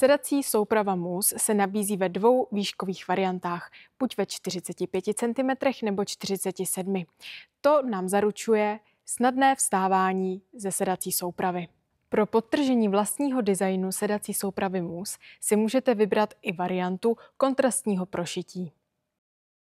Sedací souprava MUS se nabízí ve dvou výškových variantách, buď ve 45 cm nebo 47. To nám zaručuje snadné vstávání ze sedací soupravy. Pro podtržení vlastního designu sedací soupravy MUS si můžete vybrat i variantu kontrastního prošití.